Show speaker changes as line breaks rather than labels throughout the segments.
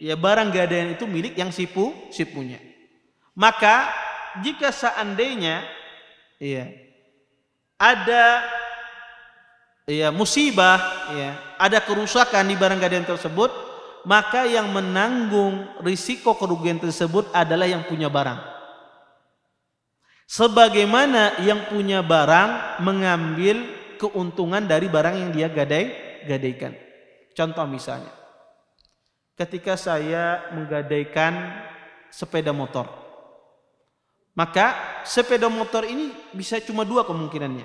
ya barang gadaian itu milik yang sipu sipunya Maka jika seandainya ya ada ya musibah ya, ada kerusakan di barang gadaian tersebut, maka yang menanggung risiko kerugian tersebut adalah yang punya barang. Sebagaimana yang punya barang mengambil keuntungan dari barang yang dia gadai gadaikan. Contoh misalnya ketika saya menggadaikan sepeda motor. Maka sepeda motor ini bisa cuma dua kemungkinannya.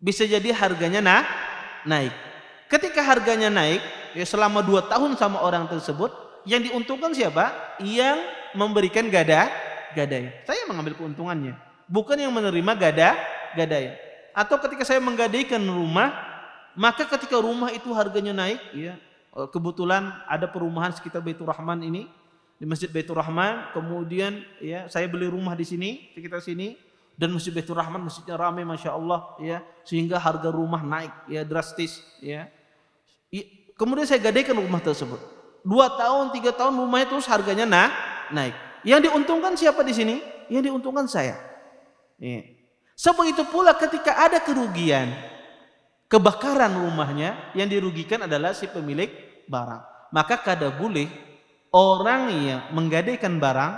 Bisa jadi harganya na naik. Ketika harganya naik, ya selama dua tahun sama orang tersebut, yang diuntungkan siapa? Yang memberikan gada, gadai. Saya mengambil keuntungannya, bukan yang menerima gada, gadai. Atau ketika saya menggadaikan rumah, maka ketika rumah itu harganya naik, ya Eh, kebetulan ada perumahan sekitar Baitur Rahman ini di Masjid Baitur Rahman, kemudian ya saya beli rumah di sini, sekitar sini dan Masjid Baitur Rahman masjidnya ramai Masya Allah ya sehingga harga rumah naik ya drastis ya. Kemudian saya gadaikan rumah tersebut. Dua tahun, tiga tahun rumahnya terus harganya na naik. Yang diuntungkan siapa di sini? Yang diuntungkan saya. Ya. Sebegitu pula ketika ada kerugian, kebakaran rumahnya yang dirugikan adalah si pemilik barang. Maka kada boleh orang yang menggadaikan barang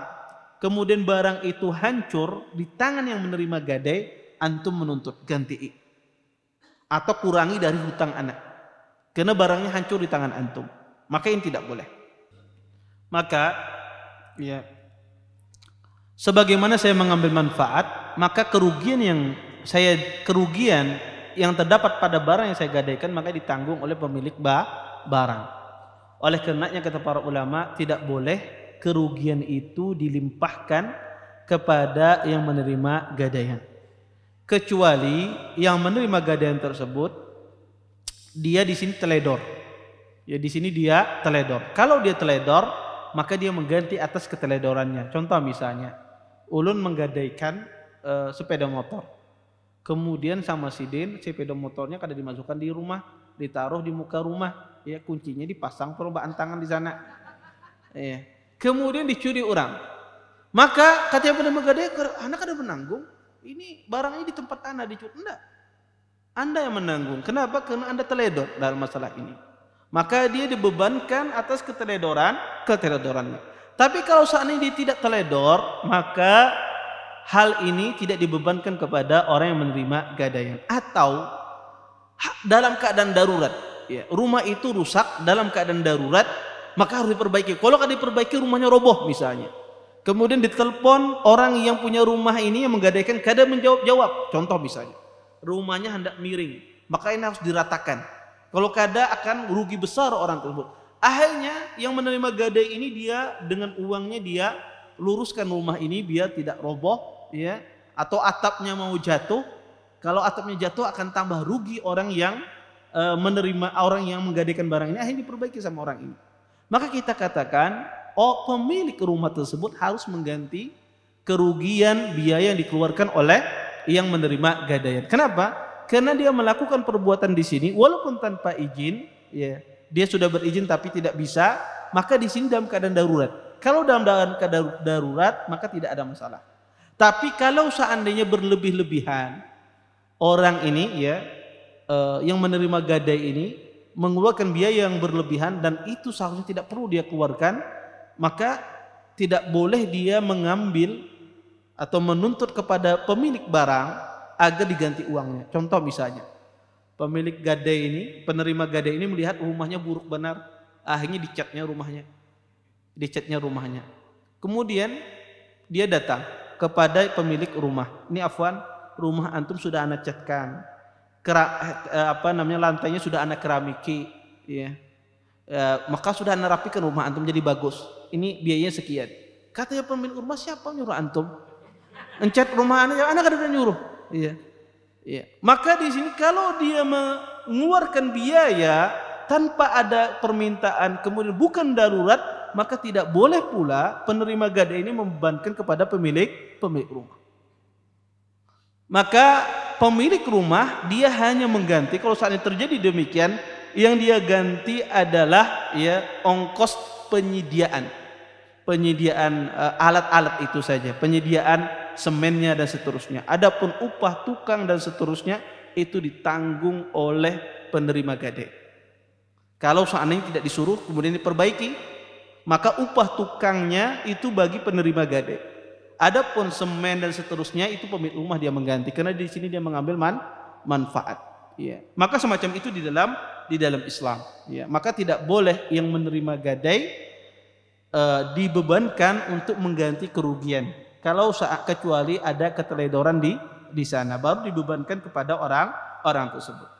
kemudian barang itu hancur di tangan yang menerima gadai antum menuntut ganti atau kurangi dari hutang anak. Karena barangnya hancur di tangan antum. Maka ini tidak boleh. Maka ya sebagaimana saya mengambil manfaat, maka kerugian yang saya kerugian yang terdapat pada barang yang saya gadaikan maka ditanggung oleh pemilik ba barang. Oleh karenanya kata para ulama tidak boleh kerugian itu dilimpahkan kepada yang menerima gadaian. Kecuali yang menerima gadaian tersebut dia di sini teledor. Ya di sini dia teledor. Kalau dia teledor maka dia mengganti atas keteledorannya. Contoh misalnya, ulun menggadaikan uh, sepeda motor Kemudian sama Sidin sepeda motornya kada dimasukkan di rumah, ditaruh di muka rumah, ya kuncinya dipasang perubahan tangan di sana. Ya. Kemudian dicuri orang. Maka katanya pada megade, anak kada menanggung. Ini barangnya di tempat anak dicuri. Enggak. Anda yang menanggung. Kenapa? Karena Anda teledor dalam masalah ini. Maka dia dibebankan atas keteledoran, keteledorannya. Tapi kalau saat ini dia tidak teledor, maka hal ini tidak dibebankan kepada orang yang menerima gadaian atau dalam keadaan darurat ya, rumah itu rusak dalam keadaan darurat maka harus diperbaiki kalau tidak diperbaiki rumahnya roboh misalnya kemudian ditelepon orang yang punya rumah ini yang menggadaikan kadang menjawab jawab contoh misalnya rumahnya hendak miring maka ini harus diratakan kalau kada akan rugi besar orang tersebut akhirnya yang menerima gadai ini dia dengan uangnya dia luruskan rumah ini biar tidak roboh ya atau atapnya mau jatuh kalau atapnya jatuh akan tambah rugi orang yang e, menerima orang yang menggadaikan barang ini akhirnya diperbaiki sama orang ini maka kita katakan oh pemilik rumah tersebut harus mengganti kerugian biaya yang dikeluarkan oleh yang menerima gadaian kenapa karena dia melakukan perbuatan di sini walaupun tanpa izin ya dia sudah berizin tapi tidak bisa maka di sini dalam keadaan darurat kalau dalam keadaan darurat maka tidak ada masalah tapi kalau seandainya berlebih-lebihan, orang ini ya uh, yang menerima gadai ini mengeluarkan biaya yang berlebihan dan itu seharusnya tidak perlu dia keluarkan, maka tidak boleh dia mengambil atau menuntut kepada pemilik barang agar diganti uangnya. Contoh misalnya, pemilik gadai ini, penerima gadai ini melihat oh, rumahnya buruk benar, akhirnya dicatnya rumahnya. Dicatnya rumahnya. Kemudian dia datang kepada pemilik rumah. Ini afwan, rumah antum sudah anak catkan. kerak eh, apa namanya lantainya sudah anak keramiki, ya. E, maka sudah anak rapikan rumah antum jadi bagus. Ini biayanya sekian. Katanya pemilik rumah siapa nyuruh antum? Encet rumah anak, ya, anak ada kan nyuruh. Iya. Iya. Maka di sini kalau dia mengeluarkan biaya tanpa ada permintaan kemudian bukan darurat maka tidak boleh pula penerima gadai ini membebankan kepada pemilik pemilik rumah. Maka pemilik rumah dia hanya mengganti kalau saatnya terjadi demikian yang dia ganti adalah ya ongkos penyediaan penyediaan eh, alat-alat uh, itu saja penyediaan semennya dan seterusnya adapun upah tukang dan seterusnya itu ditanggung oleh penerima gadai. kalau seandainya tidak disuruh kemudian diperbaiki maka upah tukangnya itu bagi penerima gade. Adapun semen dan seterusnya itu pemilik rumah dia mengganti karena di sini dia mengambil man, manfaat. Ya. Maka semacam itu di dalam di dalam Islam. Ya. Maka tidak boleh yang menerima gadai uh, dibebankan untuk mengganti kerugian. Kalau saat kecuali ada keteledoran di di sana baru dibebankan kepada orang orang tersebut.